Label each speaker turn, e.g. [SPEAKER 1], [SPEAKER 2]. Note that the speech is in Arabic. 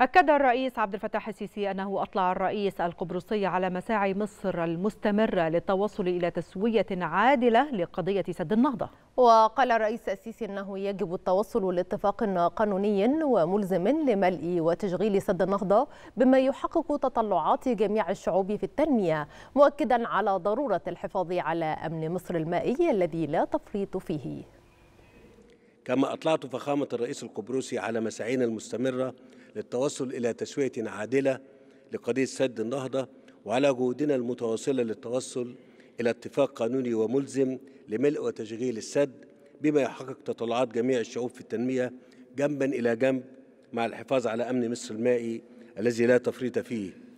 [SPEAKER 1] أكد الرئيس عبد الفتاح السيسي أنه أطلع الرئيس القبرصي على مساعي مصر المستمرة للتوصل إلى تسوية عادلة لقضية سد النهضة
[SPEAKER 2] وقال الرئيس السيسي أنه يجب التوصل لاتفاق قانوني وملزم لملء وتشغيل سد النهضة بما يحقق تطلعات جميع الشعوب في التنمية مؤكدا على ضرورة الحفاظ على أمن مصر المائي الذي لا تفريط فيه
[SPEAKER 3] كما أطلعت فخامة الرئيس القبرصي على مساعينا المستمرة للتوصل إلى تسوية عادلة لقضية سد النهضة وعلى جهودنا المتواصلة للتوصل إلى اتفاق قانوني وملزم لملء وتشغيل السد بما يحقق تطلعات جميع الشعوب في التنمية جنبا إلى جنب مع الحفاظ على أمن مصر المائي الذي لا تفريط فيه